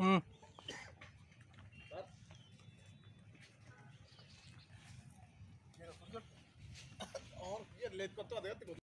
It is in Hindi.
हम्म और ये लेट करता देखते